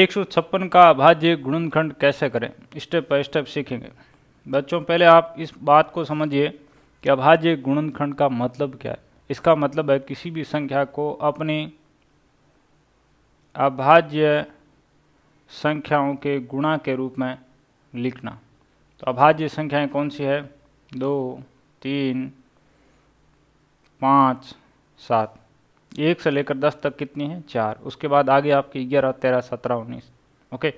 एक सौ छप्पन का अभाज्य गुणनखंड कैसे करें स्टेप बाय स्टेप सीखेंगे बच्चों पहले आप इस बात को समझिए कि अभाज्य गुणनखंड का मतलब क्या है इसका मतलब है किसी भी संख्या को अपने अभाज्य संख्याओं के गुणा के रूप में लिखना तो अभाज्य संख्याएं कौन सी है दो तीन पाँच सात एक से लेकर दस तक कितनी है चार उसके बाद आगे आपकी ग्यारह तेरह सत्रह उन्नीस ओके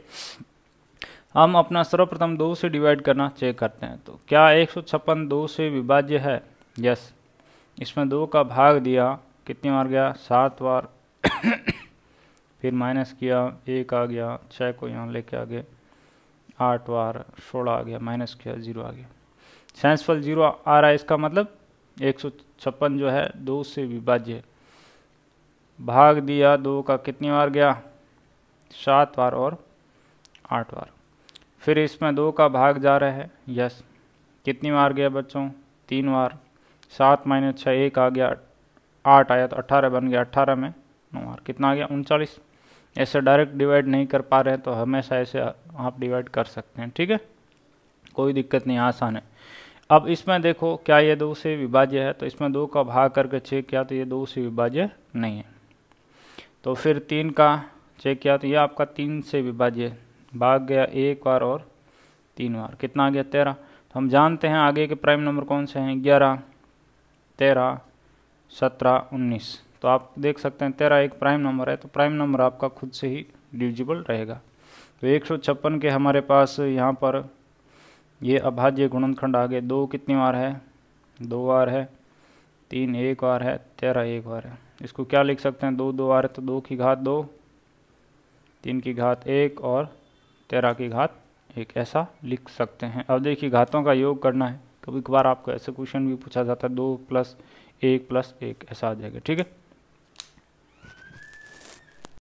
हम अपना सर्वप्रथम दो से डिवाइड करना चेक करते हैं तो क्या एक सौ छप्पन दो से विभाज्य है यस इसमें दो का भाग दिया कितनी बार गया सात बार फिर माइनस किया एक आ गया छः को यहाँ लेके आ गए आठ बार सोलह आ गया माइनस किया जीरो आ गया सेंसफल जीरो आ रहा है इसका मतलब एक सौ छप्पन जो है दो से विभाज्य है भाग दिया दो का कितनी बार गया सात बार और आठ बार फिर इसमें दो का भाग जा रहा है यस कितनी बार गया बच्चों तीन बार सात माइनस छः एक आ गया आठ आया तो अट्ठारह बन गया अट्ठारह में नौ बार कितना आ गया उनचालीस ऐसे डायरेक्ट डिवाइड नहीं कर पा रहे हैं तो हमेशा ऐसे आप डिवाइड कर सकते हैं ठीक है कोई दिक्कत नहीं आसान है अब इसमें देखो क्या ये दो से विभाज्य है तो इसमें दो का भाग करके छः किया तो ये दो से विभाज्य नहीं है तो फिर तीन का चेक किया तो ये आपका तीन से विभाज्य भाग गया एक बार और तीन बार कितना आ गया तेरह तो हम जानते हैं आगे के प्राइम नंबर कौन से हैं ग्यारह तेरह सत्रह उन्नीस तो आप देख सकते हैं तेरह एक प्राइम नंबर है तो प्राइम नंबर आपका खुद से ही डिविजिबल रहेगा तो एक सौ छप्पन के हमारे पास यहाँ पर ये अभाज्य गुणनखंड आगे दो कितनी बार है दो बार है तीन एक बार है तेरह एक बार है इसको क्या लिख सकते हैं दो दो आ रहे तो दो की घात दो तीन की घात एक और तेरह की घात एक ऐसा लिख सकते हैं अब देखिए घातों का योग करना है कभी कभार आपको ऐसे क्वेश्चन भी पूछा जाता है दो प्लस एक प्लस एक ऐसा आ जाएगा ठीक है